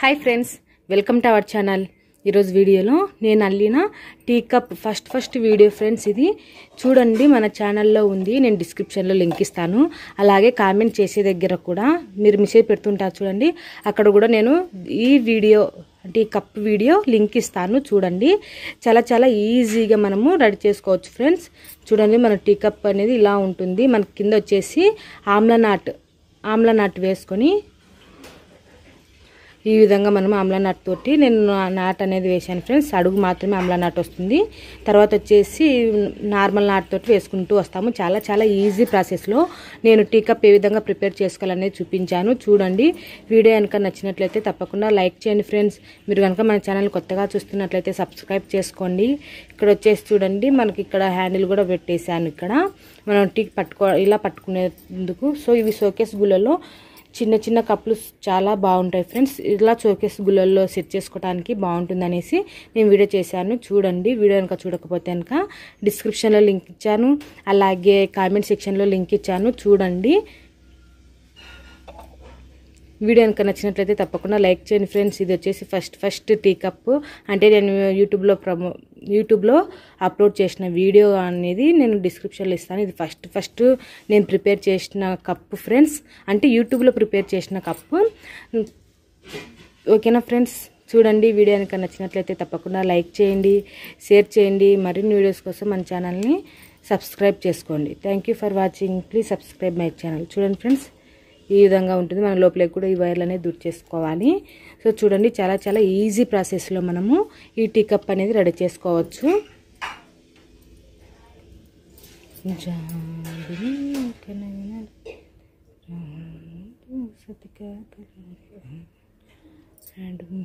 hi friends welcome to our channel ఈరోజు వీడియోలో నేను అల్లిన tea cup first first video friends ఇది చూడండి మన ఛానల్లో ఉంది నేను డిస్క్రిప్షన్లో లింక్ ఇస్తాను అలాగే కామెంట్ చేసే దగ్గర కూడా మీరు మెసేజ్ పెడుతుంటారు చూడండి అక్కడ కూడా నేను ఈ వీడియో అంటే ఈ కప్ వీడియో లింక్ ఇస్తాను చూడండి చాలా చాలా ఈజీగా మనము రెడీ చేసుకోవచ్చు ఫ్రెండ్స్ చూడండి మన టీ కప్ అనేది ఇలా ఉంటుంది మన కింద వచ్చేసి ఆమ్ల నాట్ వేసుకొని ఈ విధంగా మనం అమలా నట్ తోటి నేను నాట్ అనేది వేశాను ఫ్రెండ్స్ అడుగు మాత్రమే అమలా నాట్ వస్తుంది తర్వాత వచ్చేసి నార్మల్ నాట్ తోటి వేసుకుంటూ వస్తాము చాలా చాలా ఈజీ ప్రాసెస్లో నేను టీకప్ ఏ విధంగా ప్రిపేర్ చేసుకోవాలనేది చూపించాను చూడండి వీడియో కనుక నచ్చినట్లయితే తప్పకుండా లైక్ చేయండి ఫ్రెండ్స్ మీరు కనుక మన ఛానల్ కొత్తగా చూస్తున్నట్లయితే సబ్స్క్రైబ్ చేసుకోండి ఇక్కడ వచ్చేసి చూడండి మనకి ఇక్కడ హ్యాండిల్ కూడా పెట్టేశాను ఇక్కడ మనం టీ పట్టుకో ఇలా పట్టుకునేందుకు సో ఇవి షోకేస్ గుళ్ళలో చిన్న చిన్న కప్పులు చాలా బాగుంటాయి ఫ్రెండ్స్ ఇలా చోకేస్ గుళ్ళల్లో సెట్ చేసుకోవడానికి బాగుంటుందనేసి నేను వీడియో చేశాను చూడండి వీడియో కనుక చూడకపోతే కనుక డిస్క్రిప్షన్లో లింక్ ఇచ్చాను అలాగే కామెంట్ సెక్షన్లో లింక్ ఇచ్చాను చూడండి వీడియో కనుక నచ్చినట్లయితే తప్పకుండా లైక్ చేయండి ఫ్రెండ్స్ ఇది వచ్చేసి ఫస్ట్ ఫస్ట్ టీ కప్ అంటే నేను యూట్యూబ్లో ప్రమో యూట్యూబ్లో అప్లోడ్ చేసిన వీడియో అనేది నేను డిస్క్రిప్షన్లో ఇస్తాను ఇది ఫస్ట్ ఫస్ట్ నేను ప్రిపేర్ చేసిన కప్పు ఫ్రెండ్స్ అంటే యూట్యూబ్లో ప్రిపేర్ చేసిన కప్పు ఓకేనా ఫ్రెండ్స్ చూడండి వీడియో కనుక నచ్చినట్లయితే తప్పకుండా లైక్ చేయండి షేర్ చేయండి మరిన్ని వీడియోస్ కోసం మన ఛానల్ని సబ్స్క్రైబ్ చేసుకోండి thank for watching please subscribe my channel చూడండి ఫ్రెండ్స్ ఈ విధంగా ఉంటుంది మన లోపలికి కూడా ఈ వైర్లు అనేది దూర్ చేసుకోవాలి సో చూడండి చాలా చాలా ఈజీ ప్రాసెస్లో మనము ఈ టీకప్ అనేది రెడీ చేసుకోవచ్చు అండ్